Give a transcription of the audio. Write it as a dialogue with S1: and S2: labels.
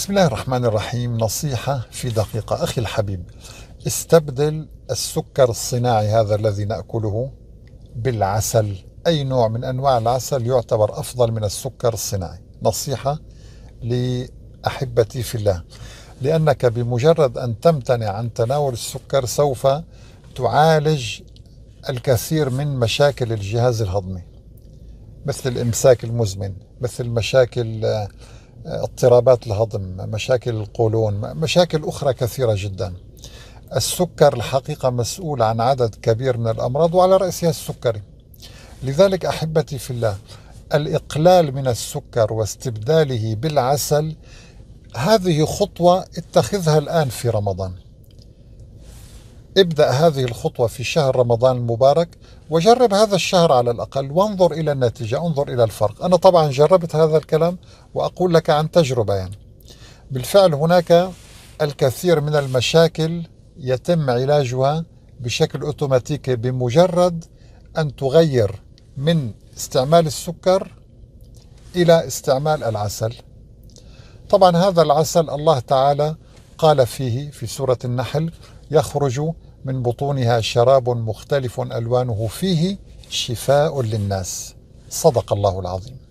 S1: بسم الله الرحمن الرحيم نصيحة في دقيقة أخي الحبيب استبدل السكر الصناعي هذا الذي نأكله بالعسل أي نوع من أنواع العسل يعتبر أفضل من السكر الصناعي نصيحة لأحبتي في الله لأنك بمجرد أن تمتنع عن تناول السكر سوف تعالج الكثير من مشاكل الجهاز الهضمي مثل الإمساك المزمن مثل مشاكل اضطرابات الهضم مشاكل القولون مشاكل أخرى كثيرة جدا السكر الحقيقة مسؤول عن عدد كبير من الأمراض وعلى رأسها السكري لذلك أحبتي في الله الإقلال من السكر واستبداله بالعسل هذه خطوة اتخذها الآن في رمضان ابدأ هذه الخطوة في شهر رمضان المبارك وجرب هذا الشهر على الأقل وانظر إلى النتيجة انظر إلى الفرق أنا طبعا جربت هذا الكلام وأقول لك عن تجربة يعني بالفعل هناك الكثير من المشاكل يتم علاجها بشكل أوتوماتيكي بمجرد أن تغير من استعمال السكر إلى استعمال العسل طبعا هذا العسل الله تعالى قال فيه في سورة النحل يخرج من بطونها شراب مختلف الوانه فيه شفاء للناس صدق الله العظيم